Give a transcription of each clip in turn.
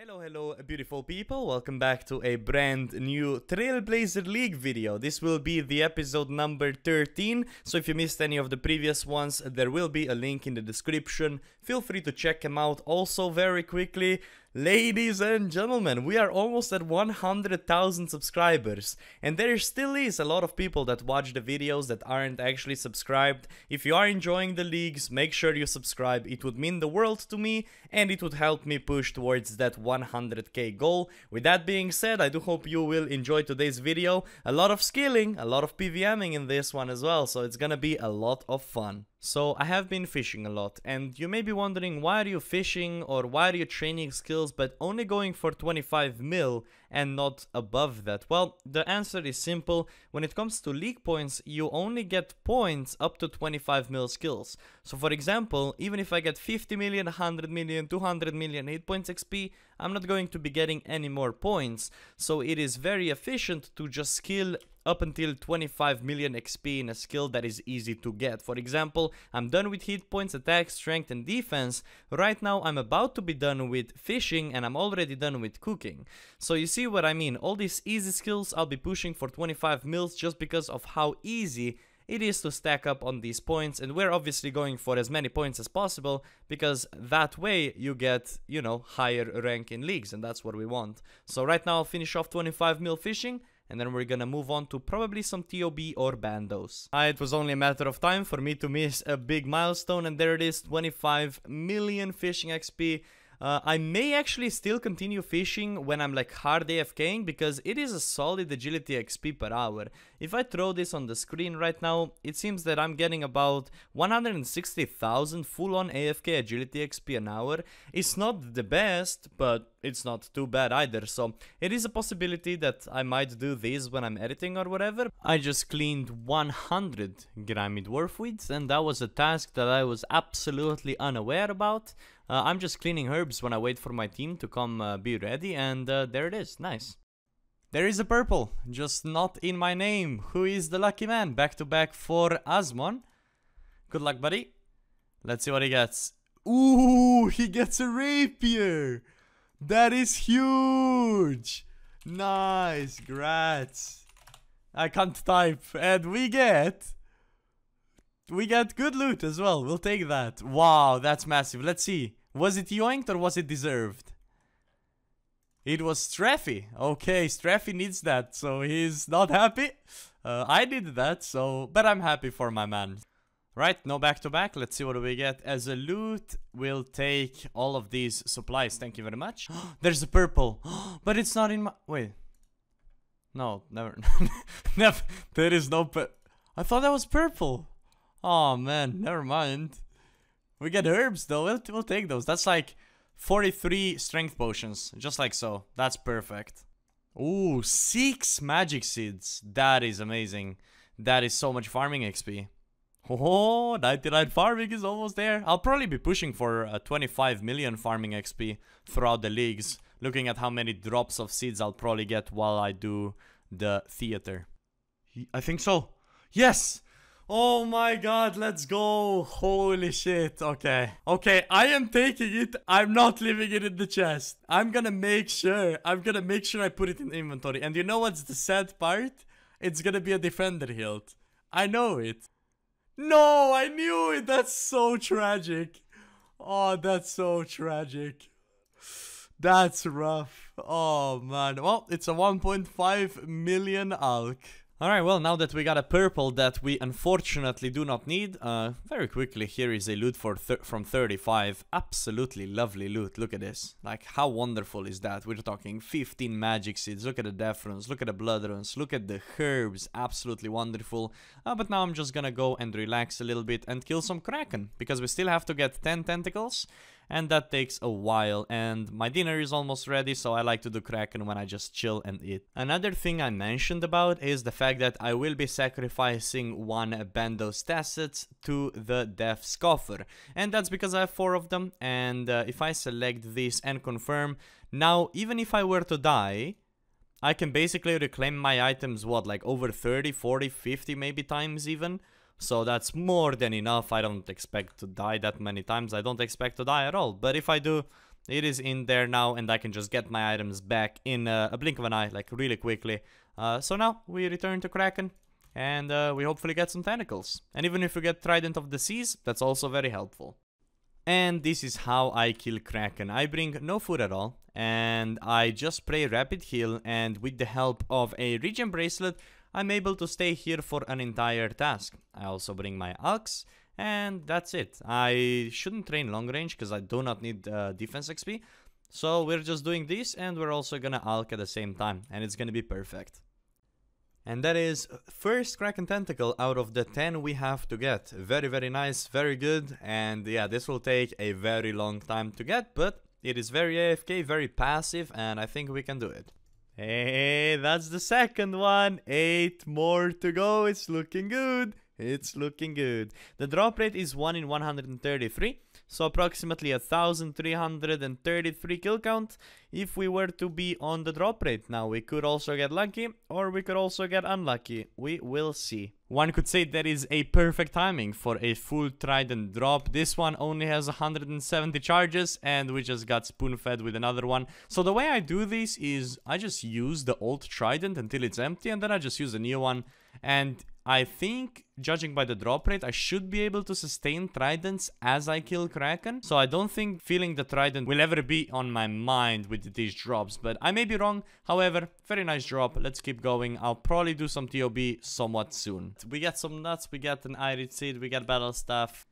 Hello, hello, beautiful people. Welcome back to a brand new Trailblazer League video. This will be the episode number 13. So if you missed any of the previous ones, there will be a link in the description. Feel free to check them out. Also, very quickly, Ladies and gentlemen, we are almost at 100,000 subscribers and there still is a lot of people that watch the videos that aren't actually subscribed. If you are enjoying the leagues, make sure you subscribe, it would mean the world to me and it would help me push towards that 100k goal. With that being said, I do hope you will enjoy today's video. A lot of skilling, a lot of PVMing in this one as well, so it's gonna be a lot of fun. So I have been fishing a lot and you may be wondering why are you fishing or why are you training skills but only going for 25 mil and not above that? Well, the answer is simple. When it comes to league points, you only get points up to 25 mil skills. So for example, even if I get 50 million, 100 million, 200 million hit points XP, I'm not going to be getting any more points, so it is very efficient to just skill up until 25 million XP in a skill that is easy to get. For example, I'm done with hit points, attack, strength and defense. Right now I'm about to be done with fishing and I'm already done with cooking. So you see what I mean, all these easy skills I'll be pushing for 25 mils just because of how easy it is to stack up on these points and we're obviously going for as many points as possible because that way you get, you know, higher rank in leagues and that's what we want. So right now I'll finish off 25 mil fishing and then we're gonna move on to probably some TOB or Bandos. Uh, it was only a matter of time for me to miss a big milestone and there it is, 25 million fishing XP. Uh, I may actually still continue fishing when I'm like hard AFKing because it is a solid agility XP per hour. If I throw this on the screen right now, it seems that I'm getting about 160,000 full on AFK agility XP an hour. It's not the best, but it's not too bad either, so it is a possibility that I might do this when I'm editing or whatever. I just cleaned 100 grimy dwarf weeds and that was a task that I was absolutely unaware about. Uh, I'm just cleaning herbs when I wait for my team to come uh, be ready and uh, there it is, nice. There is a purple, just not in my name. Who is the lucky man? Back to back for Asmon. Good luck, buddy. Let's see what he gets. Ooh, he gets a rapier! That is huge! Nice, grats. I can't type. And we get... We get good loot as well. We'll take that. Wow, that's massive. Let's see. Was it yoinked or was it deserved? It was Streffy. Okay, Streffy needs that, so he's not happy. Uh, I did that, so... But I'm happy for my man. Right, no back-to-back. -back. let us see what we get. As a loot, we'll take all of these supplies. Thank you very much. There's a purple. but it's not in my... Wait. No, never. never. There is no... I thought that was purple. Oh, man. Never mind. We get herbs, though. We'll, we'll take those. That's like 43 strength potions. Just like so. That's perfect. Ooh, six magic seeds. That is amazing. That is so much farming XP. Oh, 99 farming is almost there. I'll probably be pushing for uh, 25 million farming XP throughout the leagues, looking at how many drops of seeds I'll probably get while I do the theater. I think so. Yes! Oh my god, let's go. Holy shit. Okay. Okay, I am taking it. I'm not leaving it in the chest. I'm gonna make sure. I'm gonna make sure I put it in inventory. And you know what's the sad part? It's gonna be a defender hilt. I know it. No, I knew it. That's so tragic. Oh, that's so tragic. That's rough. Oh, man. Well, it's a 1.5 million ALK. Alright, well, now that we got a purple that we unfortunately do not need, uh, very quickly, here is a loot for from 35. Absolutely lovely loot, look at this. Like, how wonderful is that? We're talking 15 magic seeds, look at the death runes, look at the blood runes, look at the herbs, absolutely wonderful. Uh, but now I'm just gonna go and relax a little bit and kill some kraken, because we still have to get 10 tentacles and that takes a while and my dinner is almost ready so I like to do Kraken when I just chill and eat. Another thing I mentioned about is the fact that I will be sacrificing one Bandos tassets to the Death Scoffer and that's because I have four of them and uh, if I select this and confirm, now even if I were to die, I can basically reclaim my items what like over 30, 40, 50 maybe times even so that's more than enough. I don't expect to die that many times. I don't expect to die at all. But if I do, it is in there now and I can just get my items back in uh, a blink of an eye, like really quickly. Uh, so now we return to Kraken and uh, we hopefully get some tentacles. And even if we get Trident of the Seas, that's also very helpful. And this is how I kill Kraken. I bring no food at all and I just pray rapid heal and with the help of a regen bracelet I'm able to stay here for an entire task. I also bring my axe and that's it. I shouldn't train long range because I do not need uh, defense XP. So we're just doing this and we're also gonna alk at the same time and it's gonna be perfect. And that is first Kraken Tentacle out of the 10 we have to get. Very, very nice, very good. And yeah, this will take a very long time to get, but it is very AFK, very passive, and I think we can do it. Hey, that's the second one. Eight more to go. It's looking good. It's looking good. The drop rate is 1 in 133 so approximately 1333 kill count if we were to be on the drop rate now we could also get lucky or we could also get unlucky we will see one could say that is a perfect timing for a full trident drop. This one only has 170 charges and we just got spoon fed with another one. So the way I do this is I just use the old trident until it's empty and then I just use a new one. And I think, judging by the drop rate, I should be able to sustain tridents as I kill Kraken. So I don't think feeling the trident will ever be on my mind with these drops, but I may be wrong. However, very nice drop. Let's keep going. I'll probably do some TOB somewhat soon. We got some nuts, we got an irid Seed, we got battle stuff.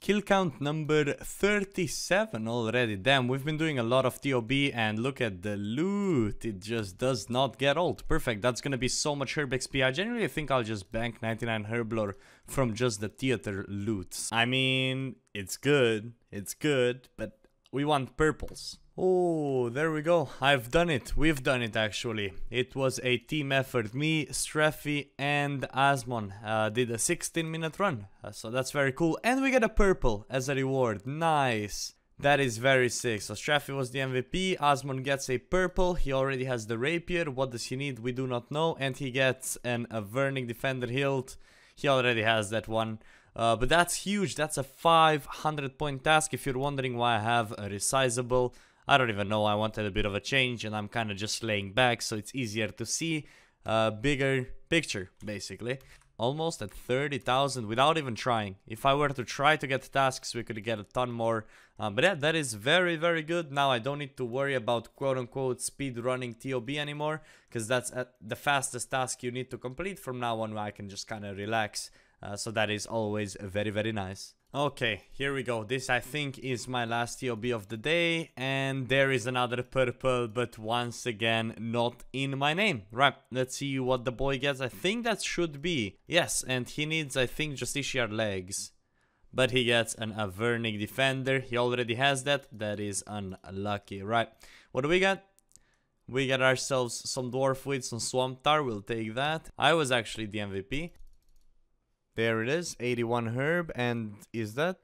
Kill count number 37 already. Damn, we've been doing a lot of TOB and look at the loot. It just does not get old. Perfect, that's gonna be so much herb XP. I generally think I'll just bank 99 herblore from just the theater loots. I mean, it's good, it's good, but we want purples. Oh, there we go. I've done it. We've done it actually. It was a team effort. Me, Streffy, and Asmon uh, did a 16 minute run. Uh, so that's very cool. And we get a purple as a reward. Nice. That is very sick. So Straffi was the MVP, Asmon gets a purple, he already has the rapier, what does he need we do not know, and he gets an Avernic Defender hilt, he already has that one. Uh, but that's huge, that's a 500 point task if you're wondering why I have a resizable I don't even know, I wanted a bit of a change and I'm kind of just laying back so it's easier to see a bigger picture, basically. Almost at 30,000 without even trying. If I were to try to get tasks, we could get a ton more. Um, but yeah, that is very, very good. Now I don't need to worry about quote-unquote speed running TOB anymore, because that's uh, the fastest task you need to complete. From now on, I can just kind of relax. Uh, so that is always very, very nice. Okay, here we go. This, I think, is my last TOB of the day. And there is another purple, but once again, not in my name. Right, let's see what the boy gets. I think that should be. Yes, and he needs, I think, Justiciar legs. But he gets an Avernic Defender. He already has that. That is unlucky. Right, what do we got? We got ourselves some Dwarfweed, some Swamp Tar. We'll take that. I was actually the MVP. There it is, 81 herb, and is that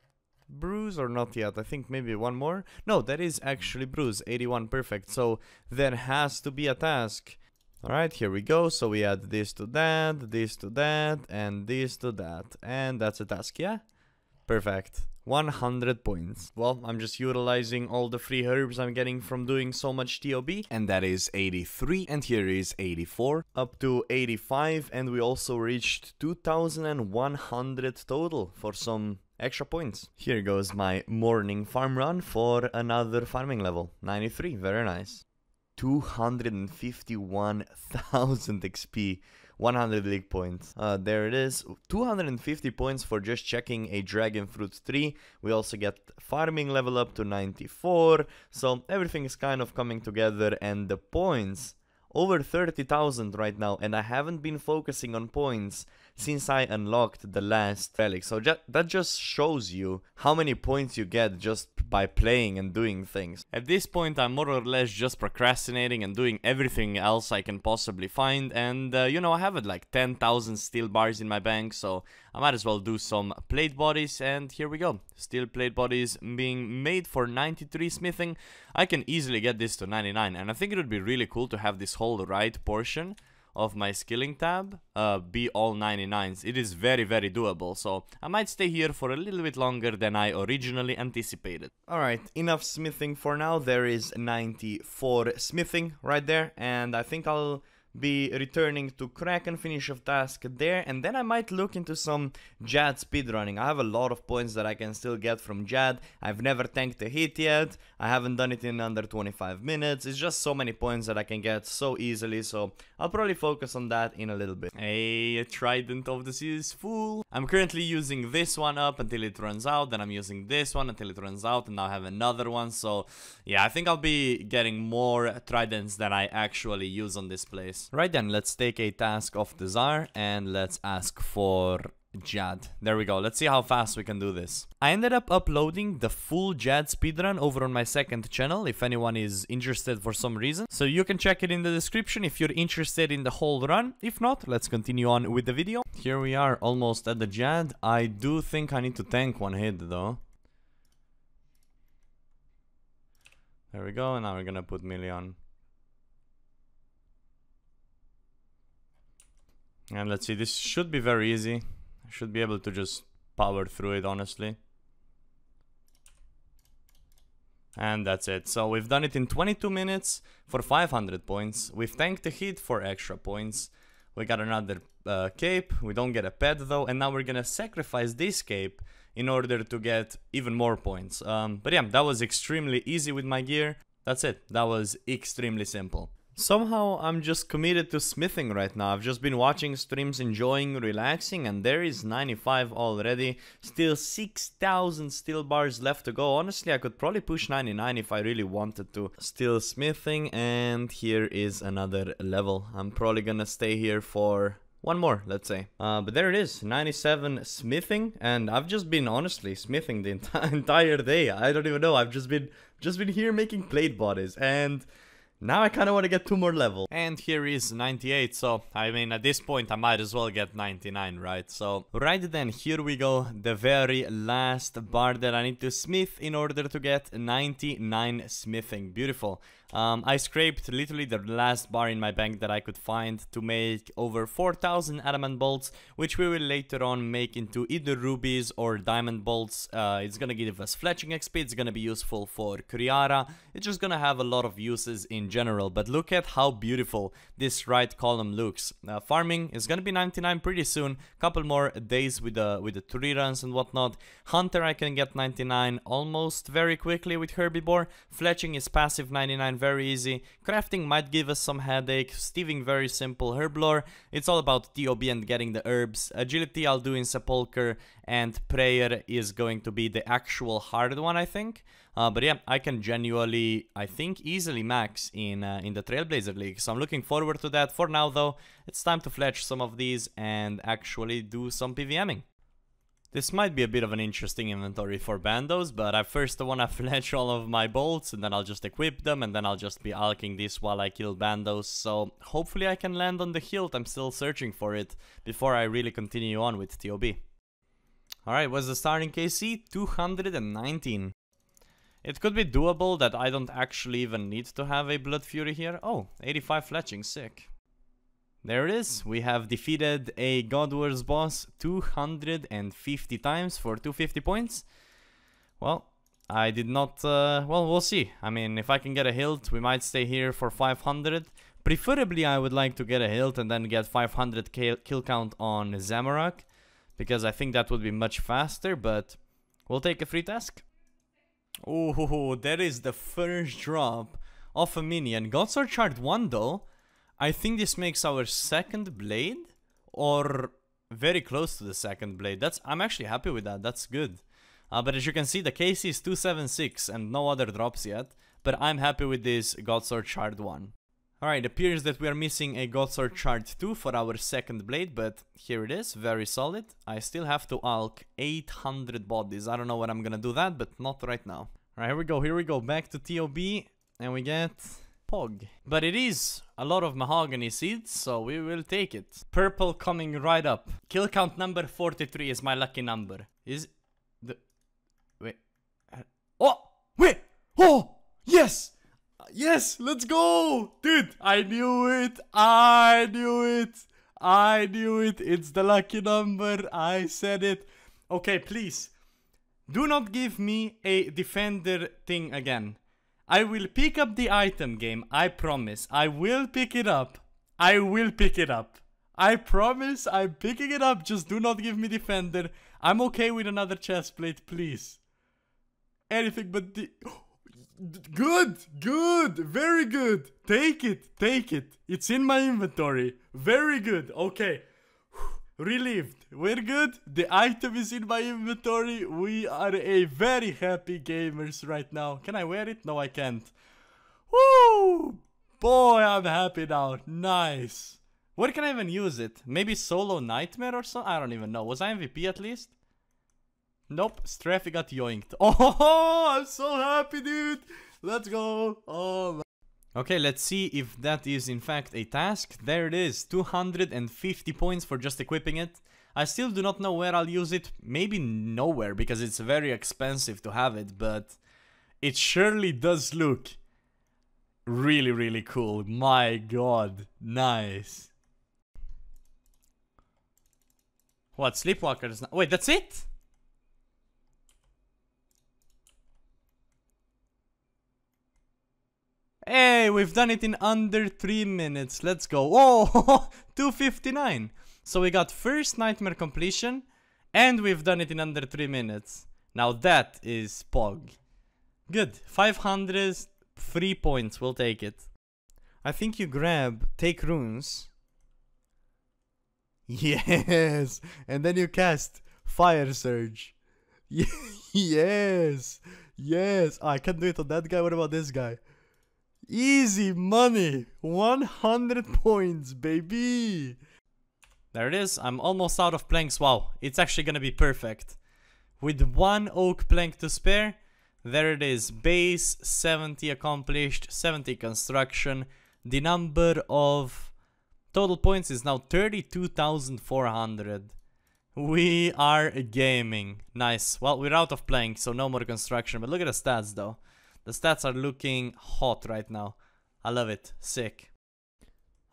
bruise or not yet? I think maybe one more? No, that is actually bruise, 81, perfect. So there has to be a task. Alright, here we go. So we add this to that, this to that, and this to that. And that's a task, yeah? Perfect. 100 points. Well, I'm just utilizing all the free herbs I'm getting from doing so much TOB. And that is 83 and here is 84. Up to 85 and we also reached 2100 total for some extra points. Here goes my morning farm run for another farming level. 93, very nice. 251,000 XP 100 league points. Uh, there it is, 250 points for just checking a dragon fruit tree. We also get farming level up to 94, so everything is kind of coming together and the points over 30,000 right now and I haven't been focusing on points since I unlocked the last relic. So ju that just shows you how many points you get just by playing and doing things. At this point I'm more or less just procrastinating and doing everything else I can possibly find and uh, you know I have like 10,000 steel bars in my bank so I might as well do some plate bodies and here we go. Steel plate bodies being made for 93 smithing. I can easily get this to 99 and I think it would be really cool to have this whole right portion of my skilling tab uh, be all 99s. It is very, very doable, so I might stay here for a little bit longer than I originally anticipated. Alright, enough smithing for now. There is 94 smithing right there, and I think I'll be returning to Kraken, finish of task there, and then I might look into some Jad speedrunning. I have a lot of points that I can still get from Jad. I've never tanked a hit yet. I haven't done it in under 25 minutes. It's just so many points that I can get so easily, so I'll probably focus on that in a little bit. Hey, a trident of the sea is full. I'm currently using this one up until it runs out, then I'm using this one until it runs out, and now I have another one, so yeah, I think I'll be getting more tridents than I actually use on this place. Right then, let's take a task of desire and let's ask for Jad. There we go. Let's see how fast we can do this. I ended up uploading the full Jad speedrun over on my second channel if anyone is interested for some reason. So you can check it in the description if you're interested in the whole run. If not, let's continue on with the video. Here we are almost at the Jad. I do think I need to tank one hit though. There we go. Now we're gonna put Million. And let's see, this should be very easy. I should be able to just power through it, honestly. And that's it. So we've done it in 22 minutes for 500 points. We've thanked the heat for extra points. We got another uh, cape. We don't get a pet though. And now we're gonna sacrifice this cape in order to get even more points. Um, but yeah, that was extremely easy with my gear. That's it. That was extremely simple. Somehow I'm just committed to smithing right now, I've just been watching streams enjoying, relaxing and there is 95 already, still 6000 steel bars left to go, honestly I could probably push 99 if I really wanted to. Still smithing and here is another level, I'm probably gonna stay here for one more, let's say. Uh, but there it is, 97 smithing, and I've just been honestly smithing the enti entire day. I don't even know. I've just been just been here making plate bodies, and now I kind of want to get two more level. And here is 98, so I mean at this point I might as well get 99, right? So right then, here we go, the very last bar that I need to smith in order to get 99 smithing. Beautiful. Um, I scraped literally the last bar in my bank that I could find to make over 4000 adamant bolts, which we will later on make into either rubies or diamond bolts. Uh, it's gonna give us fletching XP, it's gonna be useful for Kriara, it's just gonna have a lot of uses in general. But look at how beautiful this right column looks. Uh, farming is gonna be 99 pretty soon, couple more days with the, with the three runs and whatnot. Hunter I can get 99 almost very quickly with Herbivore, fletching is passive 99 very easy. Crafting might give us some headache, steaving very simple, herblore, it's all about TOB and getting the herbs. Agility I'll do in Sepulcher and Prayer is going to be the actual hard one I think. Uh, but yeah, I can genuinely, I think, easily max in uh, in the Trailblazer League. So I'm looking forward to that. For now, though, it's time to fletch some of these and actually do some PVMing. This might be a bit of an interesting inventory for bandos, but I first want to fletch all of my bolts and then I'll just equip them and then I'll just be alking this while I kill bandos, so hopefully I can land on the hilt, I'm still searching for it, before I really continue on with TOB. Alright, what's the starting KC? 219. It could be doable that I don't actually even need to have a Blood Fury here. Oh, 85 fletching, sick. There it is. We have defeated a God Wars boss 250 times for 250 points. Well, I did not... Uh, well, we'll see. I mean, if I can get a hilt, we might stay here for 500. Preferably, I would like to get a hilt and then get 500 kill count on Zamorak. Because I think that would be much faster, but we'll take a free task. Oh, that is the first drop of a minion. God's are charged 1 though. I think this makes our second blade or very close to the second blade. That's I'm actually happy with that. That's good. Uh, but as you can see, the KC is 276 and no other drops yet. But I'm happy with this Godsword Shard 1. Alright, appears that we are missing a Godsword Shard 2 for our second blade, but here it is, very solid. I still have to alk 800 bodies. I don't know what I'm gonna do that, but not right now. Alright, here we go, here we go, back to TOB, and we get Pog. But it is a lot of mahogany seeds, so we will take it. Purple coming right up. Kill count number 43 is my lucky number. Is the... Wait. Uh, oh! Wait! Oh! Yes! Yes! Let's go! Dude, I knew it! I knew it! I knew it! It's the lucky number! I said it! Okay, please. Do not give me a defender thing again. I will pick up the item game, I promise. I will pick it up. I will pick it up. I promise I'm picking it up, just do not give me defender. I'm okay with another chest plate, please. Anything but the... good! Good! Very good! Take it! Take it! It's in my inventory. Very good, okay relieved. We're good. The item is in my inventory. We are a very happy gamers right now. Can I wear it? No, I can't. Woo! Boy, I'm happy now. Nice. Where can I even use it? Maybe solo nightmare or so? I don't even know. Was I MVP at least? Nope, Straffy got yoinked. Oh, I'm so happy, dude. Let's go. Oh, Okay, let's see if that is in fact a task. There it is, 250 points for just equipping it. I still do not know where I'll use it, maybe nowhere because it's very expensive to have it, but it surely does look really, really cool. My god, nice. What, Sleepwalkers? Wait, that's it? Hey, we've done it in under 3 minutes, let's go. Oh, 259! So we got first Nightmare completion, and we've done it in under 3 minutes. Now that is POG. Good, 500, 3 points, we'll take it. I think you grab, take runes. Yes, and then you cast Fire Surge. yes, yes, oh, I can't do it on that guy, what about this guy? Easy money. 100 points, baby. There it is. I'm almost out of planks. Wow, it's actually going to be perfect. With one oak plank to spare, there it is. Base 70 accomplished, 70 construction. The number of total points is now 32,400. We are gaming. Nice. Well, we're out of planks, so no more construction. But look at the stats, though. The stats are looking hot right now. I love it. Sick.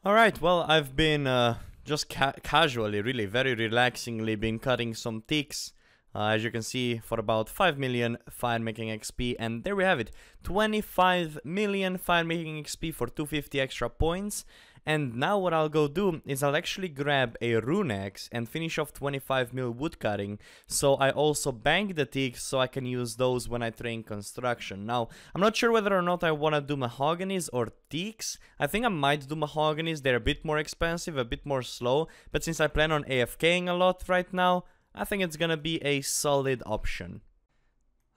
All right. Well, I've been uh, just ca casually, really, very relaxingly, been cutting some ticks. Uh, as you can see, for about 5 million fire-making XP, and there we have it, 25 million fire-making XP for 250 extra points, and now what I'll go do is I'll actually grab a rune axe and finish off 25 mil wood cutting. So I also bank the ticks so I can use those when I train construction. Now, I'm not sure whether or not I want to do mahoganies or teaks. I think I might do mahoganies. They're a bit more expensive, a bit more slow. But since I plan on AFKing a lot right now, I think it's gonna be a solid option.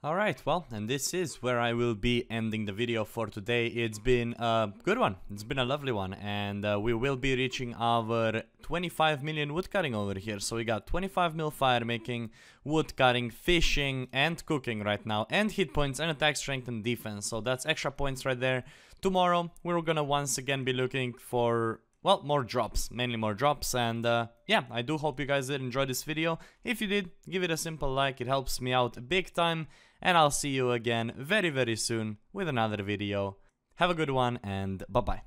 Alright, well, and this is where I will be ending the video for today. It's been a good one. It's been a lovely one. And uh, we will be reaching our 25 million wood cutting over here. So we got 25 mil fire making, wood cutting, fishing, and cooking right now. And hit points and attack strength and defense. So that's extra points right there. Tomorrow, we're gonna once again be looking for well, more drops, mainly more drops, and uh, yeah, I do hope you guys did enjoy this video. If you did, give it a simple like, it helps me out big time, and I'll see you again very very soon with another video. Have a good one and bye bye.